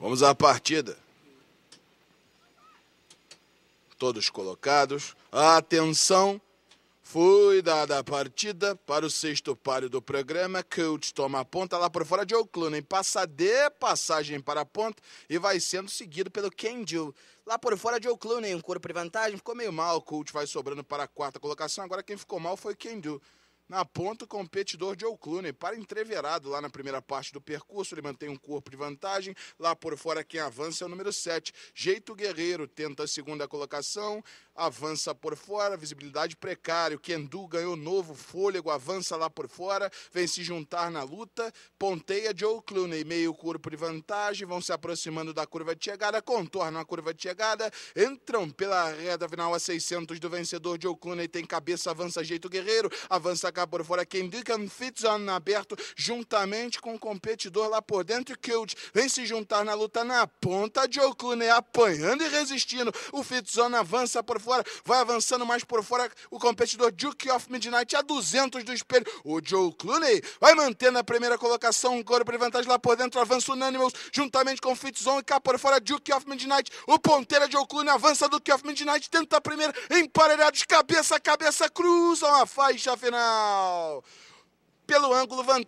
Vamos à partida. Todos colocados. Atenção. Foi dada a partida para o sexto páreo do programa. Coach toma a ponta lá por fora. Joe Clooney passa de passagem para a ponta e vai sendo seguido pelo Ken Lá por fora, Joe Clooney, um corpo de vantagem. Ficou meio mal. Coach vai sobrando para a quarta colocação. Agora quem ficou mal foi Ken na ponta, o competidor Joe Clooney para entreverado lá na primeira parte do percurso. Ele mantém um corpo de vantagem. Lá por fora, quem avança é o número 7. Jeito Guerreiro tenta a segunda colocação, avança por fora, visibilidade precária. O Kendu ganhou novo fôlego, avança lá por fora, vem se juntar na luta. Ponteia Joe Clooney, meio corpo de vantagem. Vão se aproximando da curva de chegada, contornam a curva de chegada, entram pela reta final a 600 do vencedor. Joe Clooney tem cabeça, avança Jeito Guerreiro, avança por fora, quem indica anfitrião Fitzan aberto, juntamente com o competidor lá por dentro, e Kilt vem se juntar na luta na ponta, Joe Clooney apanhando e resistindo, o Fitzan avança por fora, vai avançando mais por fora, o competidor Duke of Midnight a 200 do espelho, o Joe Clooney vai mantendo a primeira colocação, um couro para vantagem lá por dentro, avança o Nanimus, juntamente com o Fitzon, e cá por fora, Duke of Midnight, o ponteira Joe Clooney avança do Duke of Midnight, tenta a primeira, emparelhados, cabeça a cabeça, cruzam a faixa final. Pelo ângulo vantagem.